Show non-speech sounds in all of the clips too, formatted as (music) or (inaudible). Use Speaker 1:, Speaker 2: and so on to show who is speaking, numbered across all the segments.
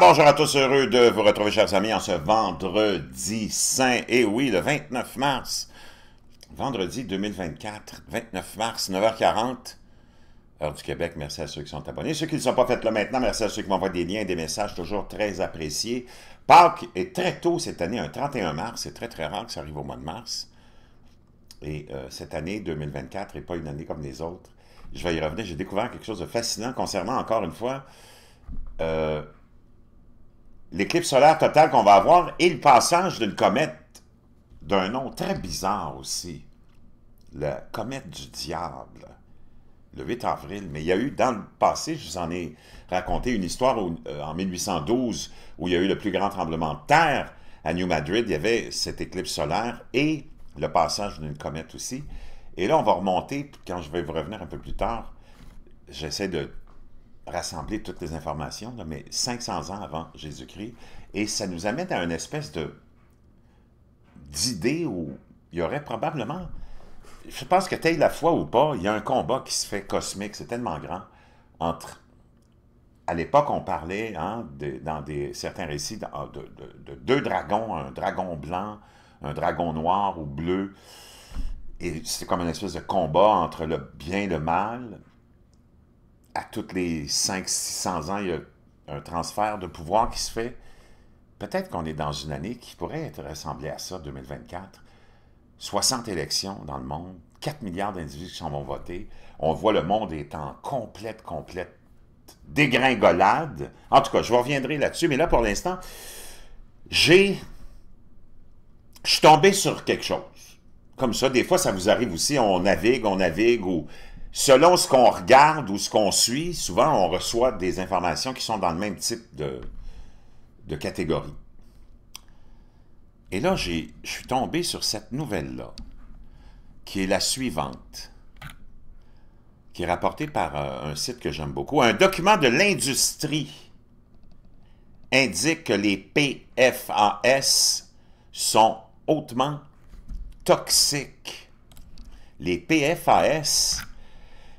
Speaker 1: bonjour à tous, heureux de vous retrouver, chers amis, en ce vendredi saint. Et oui, le 29 mars, vendredi 2024, 29 mars, 9h40, heure du Québec. Merci à ceux qui sont abonnés. Ceux qui ne sont pas faits là maintenant, merci à ceux qui m'envoient des liens, des messages, toujours très appréciés. Pâques est très tôt cette année, un 31 mars. C'est très, très rare que ça arrive au mois de mars. Et euh, cette année 2024 n'est pas une année comme les autres. Je vais y revenir. J'ai découvert quelque chose de fascinant concernant, encore une fois, euh, l'éclipse solaire totale qu'on va avoir et le passage d'une comète d'un nom très bizarre aussi, la comète du diable, le 8 avril. Mais il y a eu dans le passé, je vous en ai raconté une histoire euh, en 1812 où il y a eu le plus grand tremblement de terre à New Madrid. Il y avait cette éclipse solaire et le passage d'une comète aussi. Et là, on va remonter, quand je vais vous revenir un peu plus tard, j'essaie de rassembler toutes les informations, mais 500 ans avant Jésus-Christ. Et ça nous amène à une espèce de d'idée où il y aurait probablement, je pense que telle la foi ou pas, il y a un combat qui se fait cosmique, c'est tellement grand, entre, à l'époque on parlait hein, dans des, certains récits de, deux dragons, un dragon blanc, un dragon noir ou bleu, et c'est comme une espèce de combat entre le bien et le mal, à toutes les 500-600 ans, il y a un transfert de pouvoir qui se fait. Peut-être qu'on est dans une année qui pourrait être ressemblée à ça, 2024. 60 élections dans le monde, 4 milliards d'individus qui s'en vont voter. On voit le monde est en complète, complète dégringolade. En tout cas, je reviendrai là-dessus, mais là, pour l'instant, j'ai... Je suis tombé sur quelque chose. Comme ça, des fois, ça vous arrive aussi, on navigue, on navigue, ou selon ce qu'on regarde ou ce qu'on suit, souvent on reçoit des informations qui sont dans le même type de, de catégorie. Et là, je suis tombé sur cette nouvelle-là, qui est la suivante, qui est rapportée par euh, un site que j'aime beaucoup. Un document de l'industrie indique que les PFAS sont hautement toxiques. Les PFAS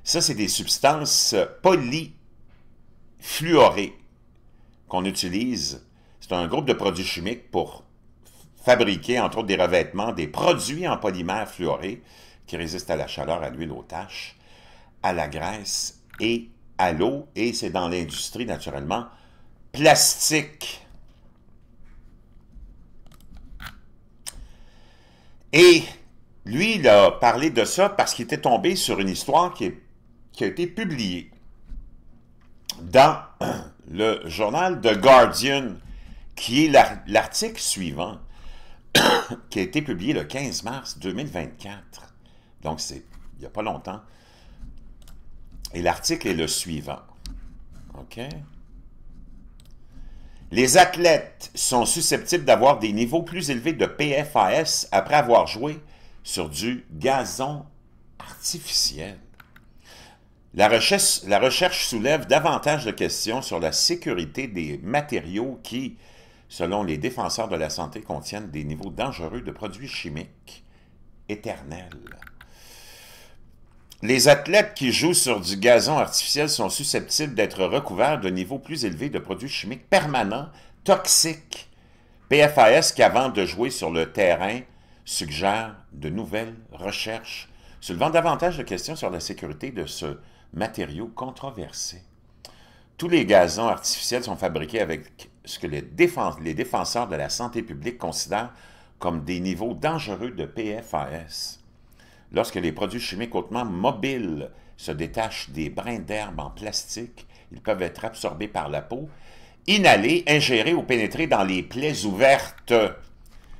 Speaker 1: ça, c'est des substances polyfluorées qu'on utilise. C'est un groupe de produits chimiques pour fabriquer, entre autres, des revêtements, des produits en polymère fluoré qui résistent à la chaleur, à l'huile, aux taches, à la graisse et à l'eau. Et c'est dans l'industrie, naturellement, plastique. Et lui, il a parlé de ça parce qu'il était tombé sur une histoire qui est qui a été publié dans (clears throat) le journal The Guardian, qui est l'article suivant, (clears throat) qui a été publié le 15 mars 2024. Donc, c'est il n'y a pas longtemps. Et l'article est le suivant. OK? Les athlètes sont susceptibles d'avoir des niveaux plus élevés de PFAS après avoir joué sur du gazon artificiel. La recherche, soulève davantage de questions sur la sécurité des matériaux qui, selon les défenseurs de la santé, contiennent des niveaux dangereux de produits chimiques éternels. Les athlètes qui jouent sur du gazon artificiel sont susceptibles d'être recouverts de niveaux plus élevés de produits chimiques permanents, toxiques. PFAS, qu'avant de jouer sur le terrain, suggère de nouvelles recherches soulevant davantage de questions sur la sécurité de ce matériau controversé. Tous les gazons artificiels sont fabriqués avec ce que les, les défenseurs de la santé publique considèrent comme des niveaux dangereux de PFAS. Lorsque les produits chimiques hautement mobiles se détachent des brins d'herbe en plastique, ils peuvent être absorbés par la peau, inhalés, ingérés ou pénétrés dans les plaies ouvertes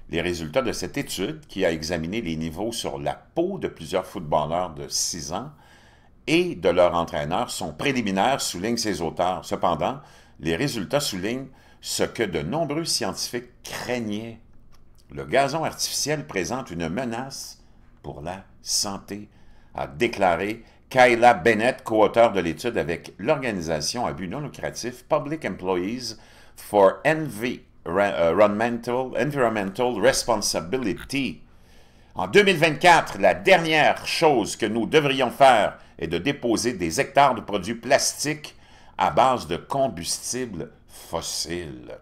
Speaker 1: les résultats de cette étude qui a examiné les niveaux sur la peau de plusieurs footballeurs de 6 ans et de leur entraîneur sont préliminaires, soulignent ses auteurs. Cependant, les résultats soulignent ce que de nombreux scientifiques craignaient. Le gazon artificiel présente une menace pour la santé, a déclaré Kayla Bennett, co-auteur de l'étude avec l'organisation à but non lucratif Public Employees for NV euh, responsibility. En 2024, la dernière chose que nous devrions faire est de déposer des hectares de produits plastiques à base de combustibles fossiles.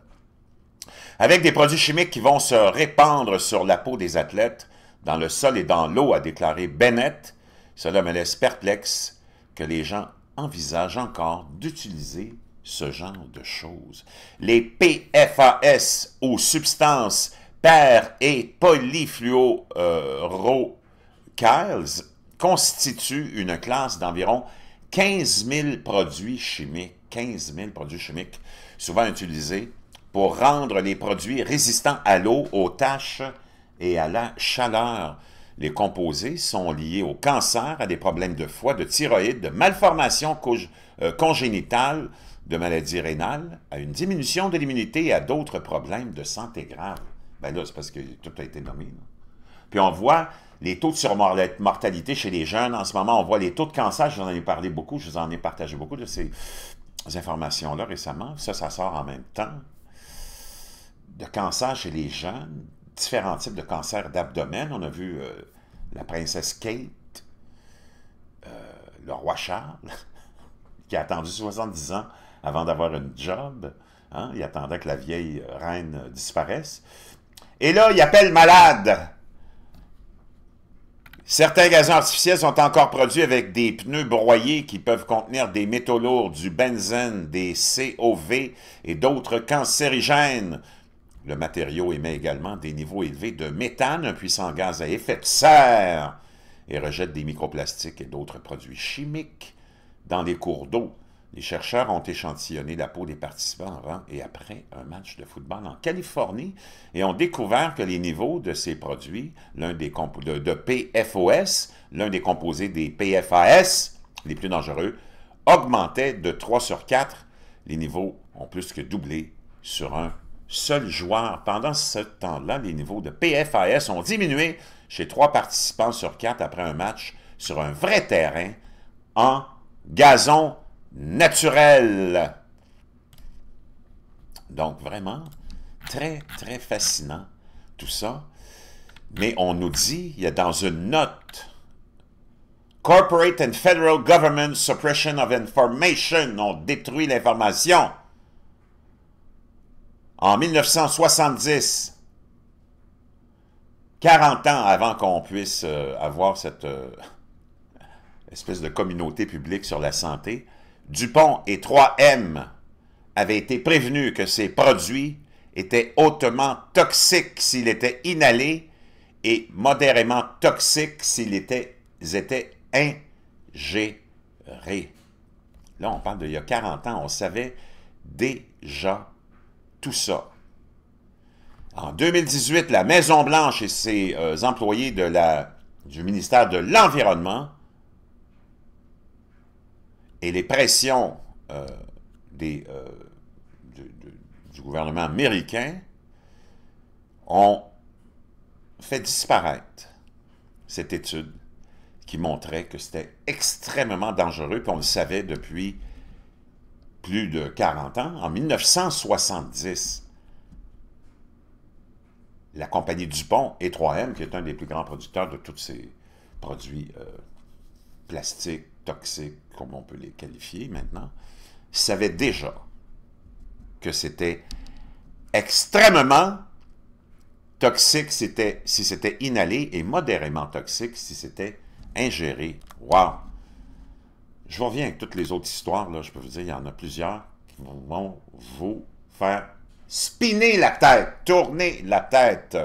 Speaker 1: Avec des produits chimiques qui vont se répandre sur la peau des athlètes, dans le sol et dans l'eau, a déclaré Bennett, cela me laisse perplexe que les gens envisagent encore d'utiliser ce genre de choses. Les PFAS aux substances per et polyfluoroalkyls constituent une classe d'environ 15 000 produits chimiques, 15 000 produits chimiques souvent utilisés pour rendre les produits résistants à l'eau, aux taches et à la chaleur. Les composés sont liés au cancer, à des problèmes de foie, de thyroïde, de malformations euh, congénitales, de maladies rénales, à une diminution de l'immunité et à d'autres problèmes de santé graves. Ben là, c'est parce que tout a été nommé. Puis on voit les taux de surmortalité chez les jeunes. En ce moment, on voit les taux de cancer. J'en ai parlé beaucoup. Je vous en ai partagé beaucoup de ces informations-là récemment. Ça, ça sort en même temps. De cancer chez les jeunes, différents types de cancers d'abdomen. On a vu euh, la princesse Kate, euh, le roi Charles, (laughs) qui a attendu 70 ans avant d'avoir un job. Hein, il attendait que la vieille reine disparaisse. Et là, il appelle malade. Certains gazons artificiels sont encore produits avec des pneus broyés qui peuvent contenir des métaux lourds, du benzène, des COV et d'autres cancérigènes. Le matériau émet également des niveaux élevés de méthane, un puissant gaz à effet de serre, et rejette des microplastiques et d'autres produits chimiques dans les cours d'eau. Les chercheurs ont échantillonné la peau des participants avant et après un match de football en Californie et ont découvert que les niveaux de ces produits, l'un des de, de PFOS, l'un des composés des PFAS, les plus dangereux, augmentaient de 3 sur 4. Les niveaux ont plus que doublé sur un seul joueur. Pendant ce temps-là, les niveaux de PFAS ont diminué chez 3 participants sur 4 après un match sur un vrai terrain en gazon naturel. Donc vraiment, très, très fascinant tout ça. Mais on nous dit, il y a dans une note, Corporate and Federal Government Suppression of Information ont détruit l'information. En 1970, 40 ans avant qu'on puisse euh, avoir cette euh, (laughs) espèce de communauté publique sur la santé, Dupont et 3M avaient été prévenus que ces produits étaient hautement toxiques s'ils étaient inhalés et modérément toxiques s'ils étaient, ingérés. Là, on parle d'il y a 40 ans, on savait déjà tout ça. En 2018, la Maison-Blanche et ses euh, employés de la, du ministère de l'Environnement et les pressions euh, des, euh, du, gouvernement américain ont fait disparaître cette étude qui montrait que c'était extrêmement dangereux, puis on le savait depuis plus de 40 ans. En 1970, la compagnie Dupont et 3M, qui est un des plus grands producteurs de tous ces produits euh, plastiques, toxiques, comme on peut les qualifier maintenant, savaient déjà que c'était extrêmement toxique si c'était inhalé et modérément toxique si c'était ingéré. Wow! Je reviens avec toutes les autres histoires, là, je peux vous dire, il y en a plusieurs qui vont vous faire spinner la tête, tourner la tête.